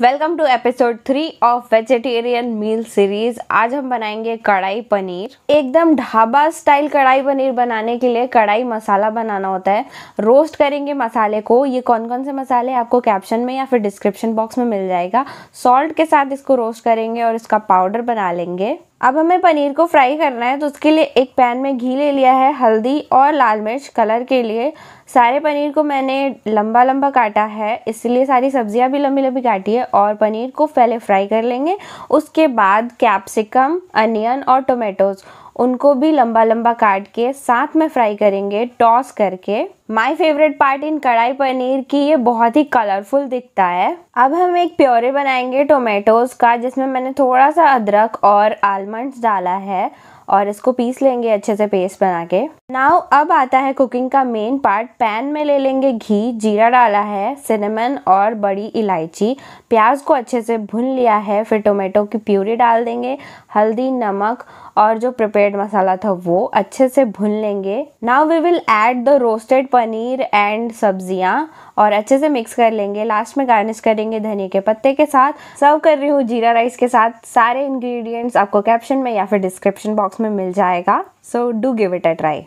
welcome to episode three of vegetarian meal series आज हम बनाएंगे कढ़ाई पनीर एकदम ढाबा स्टाइल कढ़ाई पनीर बनाने के लिए कढ़ाई मसाला बनाना होता है रोस्ट करेंगे मसाले को ये कौन कौन से मसाले आपको कैप्शन में या फिर डिस्क्रिप्शन बॉक्स में मिल जाएगा सॉल्ट के साथ इसको रोस्ट करेंगे और इसका पाउडर बना लेंगे अब हमें पनीर को फ्राई करना है तो उसके लिए एक पैन में घी ले लिया है हल्दी और लाल मिर्च कलर के लिए सारे पनीर को मैंने लंबा लंबा काटा है इसलिए सारी सब्जियां भी लंबी लंबी काटी है और पनीर को पहले फ्राई कर लेंगे उसके बाद कैप्सिकम अनियन और टोमेटोज़ उनको भी लंबा लंबा काट के साथ में फ्राई करेंगे टॉस करके माई फेवरेट पार्ट इन कढ़ाई पनीर की ये बहुत ही कलरफुल दिखता है अब हम एक प्योरे बनाएंगे टोमेटोज़ का जिसमें मैंने थोड़ा सा अदरक और आलमंड डाला है और इसको पीस लेंगे अच्छे से पेस्ट बना के नाउ अब आता है कुकिंग का मेन पार्ट पैन में ले लेंगे घी जीरा डाला है सिनेमन और बड़ी इलायची प्याज को अच्छे से भुन लिया है फिर टोमेटो की प्यूरी डाल देंगे हल्दी नमक और जो प्रिपेयर्ड मसाला था वो अच्छे से भुन लेंगे now we will add the roasted paneer and सब्जियाँ और अच्छे से मिक्स कर लेंगे लास्ट में गार्निश करेंगे धनिया के पत्ते के साथ सर्व कर रही हूँ जीरा राइस के साथ सारे इंग्रेडिएंट्स आपको कैप्शन में या फिर डिस्क्रिप्शन बॉक्स में मिल जाएगा so do give it a try